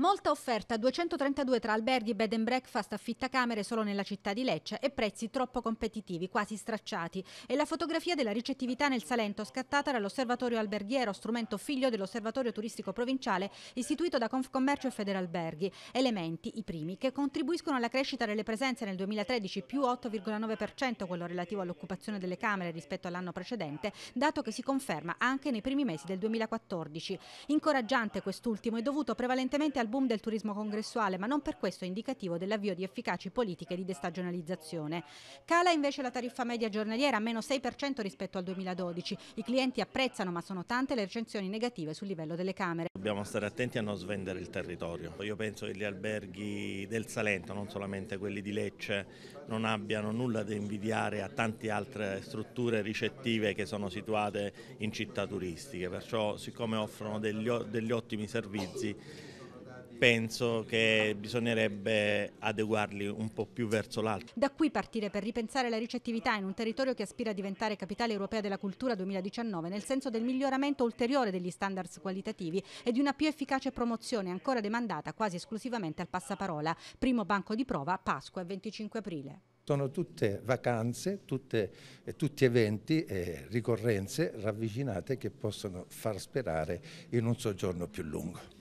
Molta offerta, 232 tra alberghi, bed and breakfast, affittacamere solo nella città di Lecce e prezzi troppo competitivi, quasi stracciati. E la fotografia della ricettività nel Salento scattata dall'osservatorio alberghiero, strumento figlio dell'osservatorio turistico provinciale istituito da Confcommercio e Federalberghi. Elementi, i primi, che contribuiscono alla crescita delle presenze nel 2013 più 8,9%, quello relativo all'occupazione delle camere rispetto all'anno precedente, dato che si conferma anche nei primi mesi del 2014. Incoraggiante quest'ultimo è dovuto prevalentemente al dal boom del turismo congressuale, ma non per questo indicativo dell'avvio di efficaci politiche di destagionalizzazione. Cala invece la tariffa media giornaliera, meno 6% rispetto al 2012. I clienti apprezzano, ma sono tante le recensioni negative sul livello delle camere. Dobbiamo stare attenti a non svendere il territorio. Io penso che gli alberghi del Salento, non solamente quelli di Lecce, non abbiano nulla da invidiare a tante altre strutture ricettive che sono situate in città turistiche. Perciò, siccome offrono degli, degli ottimi servizi, penso che bisognerebbe adeguarli un po' più verso l'alto. Da qui partire per ripensare la ricettività in un territorio che aspira a diventare capitale europea della cultura 2019 nel senso del miglioramento ulteriore degli standards qualitativi e di una più efficace promozione ancora demandata quasi esclusivamente al passaparola. Primo banco di prova Pasqua e 25 aprile. Sono tutte vacanze, tutte, eh, tutti eventi e ricorrenze ravvicinate che possono far sperare in un soggiorno più lungo.